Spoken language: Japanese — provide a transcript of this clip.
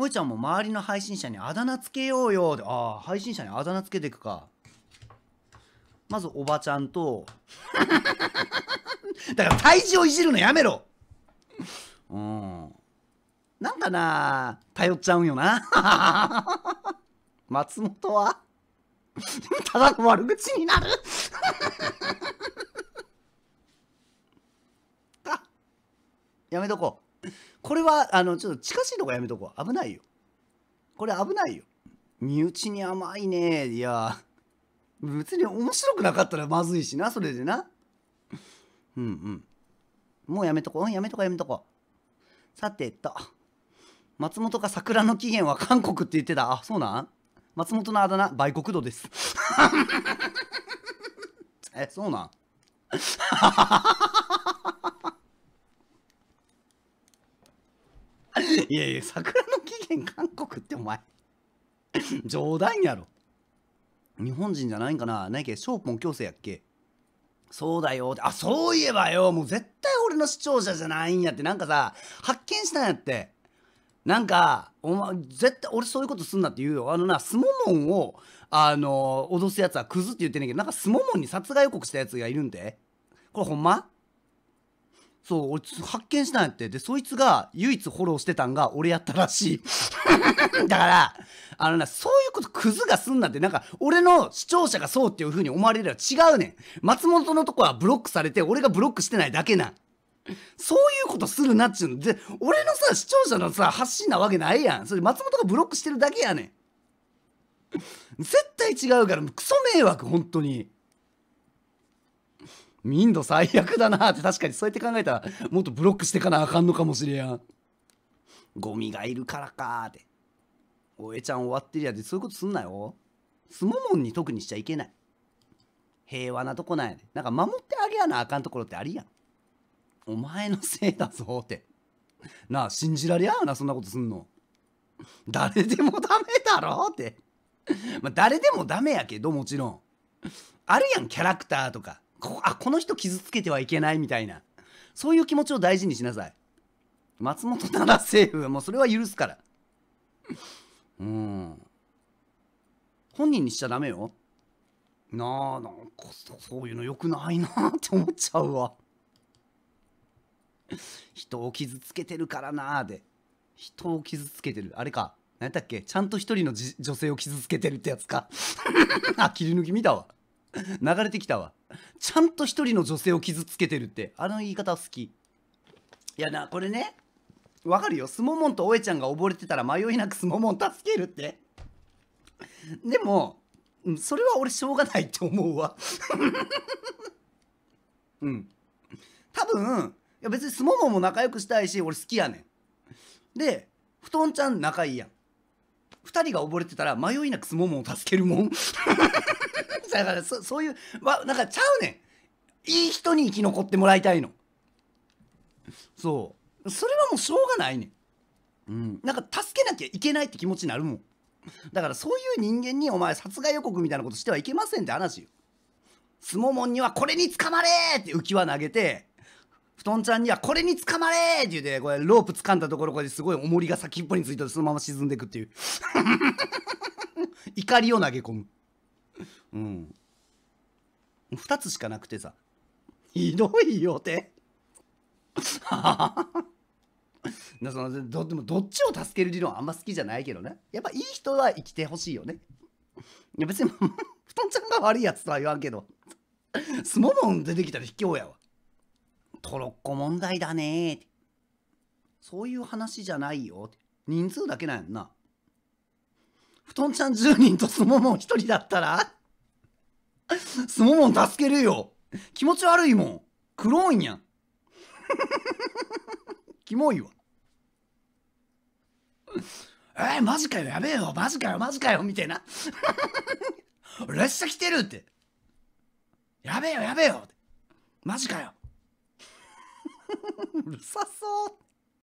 萌えちゃんも周りの配信者にあだ名つけようよ。ああ、配信者にあだ名つけていくか。まずおばちゃんと だから体重をいじるのやめろうん。なんかな頼っちゃうんよな。松本は ただの悪口になるやめとこう。これは、あの、ちょっと近しいとこやめとこう。危ないよ。これ危ないよ。身内に甘いね。いや、別に面白くなかったらまずいしな、それでな。うんうん。もうやめとこう。やめとこう、やめとこう。さてと、松本が桜の起源は韓国って言ってた。あ、そうなん松本のあだ名、売国度です。え、そうなんいやいや、桜の起源韓国ってお前、冗談やろ。日本人じゃないんかな何やっけショーポン強制やっけそうだよって。あ、そういえばよ、もう絶対俺の視聴者じゃないんやって、なんかさ、発見したんやって。なんか、お前、絶対俺そういうことすんなって言うよ。あのな、スモモンを、あのー、脅すやつはクズって言ってんねんけど、なんかスモモンに殺害予告したやつがいるんで。これほんまそう俺発見したんやってでそいつが唯一フォローしてたんが俺やったらしい だからあのなそういうことクズがすんなってなんか俺の視聴者がそうっていう風に思われるばは違うねん松本のとこはブロックされて俺がブロックしてないだけなんそういうことするなっちゅうので俺のさ視聴者のさ発信なわけないやんそれ松本がブロックしてるだけやねん絶対違うからクソ迷惑本当に民度最悪だなって確かにそうやって考えたらもっとブロックしてかなあかんのかもしれやんゴミがいるからかーっておえちゃん終わってるやでそういうことすんなよすももんに特にしちゃいけない平和なとこなんやでなんか守ってあげやなあかんところってありやんお前のせいだぞってなあ信じられやなそんなことすんの誰でもダメだろってまあ誰でもダメやけどもちろんあるやんキャラクターとかこあこの人傷つけてはいけないみたいなそういう気持ちを大事にしなさい松本奈良政府はもうそれは許すからうん本人にしちゃダメよなあなんかそういうの良くないなって思っちゃうわ人を傷つけてるからなあで人を傷つけてるあれか何やったっけちゃんと一人の女性を傷つけてるってやつか あ切り抜き見たわ 流れてきたわちゃんと一人の女性を傷つけてるってあの言い方好きいやなこれねわかるよすももんとおえちゃんが溺れてたら迷いなくすももん助けるってでもそれは俺しょうがないと思うわ うん多分いや別にすももも仲良くしたいし俺好きやねんで布団ちゃん仲いいやん2人が溺れてたら迷いなくすももを助けるもん だからそそういうわなんかちゃうねんいい人に生き残ってもらいたいのそうそれはもうしょうがないねんうん、なんか助けなきゃいけないって気持ちになるもんだからそういう人間にお前殺害予告みたいなことしてはいけませんって話よスモモンにはこれに捕まれって浮き輪投げて布団ちゃんにはこれに捕まれって言うてこれロープ掴んだところこれすごい重りが先っぽについてそのまま沈んでいくっていう 怒りを投げ込むうん2つしかなくてさひどいよって そのどでもどっちを助ける理論あんま好きじゃないけどねやっぱいい人は生きてほしいよねいや別に布団ちゃんが悪いやつとは言わんけどすももん出てきたら卑怯やわトロッコ問題だねってそういう話じゃないよって人数だけなんやんな布団ちゃん10人とすももン1人だったらスモモン助けるよ。気持ち悪いもん。黒いにゃ。やん。キモいわ。えー、マジかよ、やべえよ、マジかよ、マジかよ、みたいな。列車来てるって。やべえよ、やべえよ。マジかよ。うるさそう。